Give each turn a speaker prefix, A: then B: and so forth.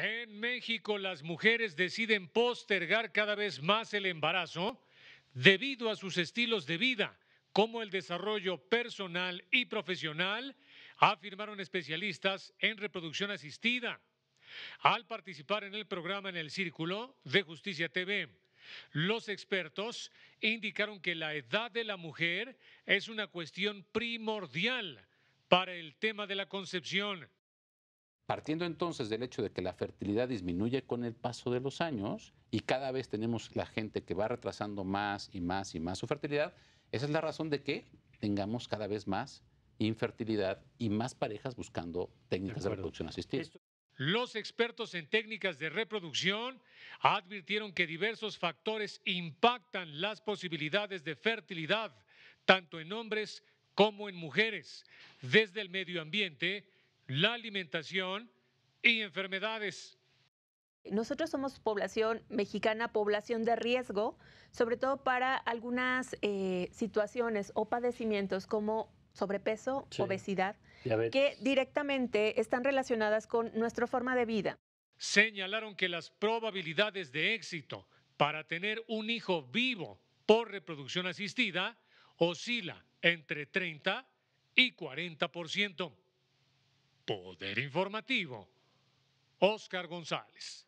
A: En México las mujeres deciden postergar cada vez más el embarazo debido a sus estilos de vida, como el desarrollo personal y profesional, afirmaron especialistas en reproducción asistida al participar en el programa en el Círculo de Justicia TV. Los expertos indicaron que la edad de la mujer es una cuestión primordial para el tema de la concepción
B: Partiendo entonces del hecho de que la fertilidad disminuye con el paso de los años y cada vez tenemos la gente que va retrasando más y más y más su fertilidad, esa es la razón de que tengamos cada vez más infertilidad y más parejas buscando técnicas de, reproducción asistida.
A: Los expertos en técnicas de reproducción advirtieron que diversos factores impactan las posibilidades de fertilidad, tanto en hombres como en mujeres, desde el medio ambiente la alimentación y enfermedades.
C: Nosotros somos población mexicana, población de riesgo, sobre todo para algunas eh, situaciones o padecimientos como sobrepeso, obesidad, que directamente están relacionadas con nuestra forma de vida.
A: Señalaron que las probabilidades de éxito para tener un hijo vivo por reproducción asistida oscila entre 30 y 40%. Poder Informativo, Oscar González.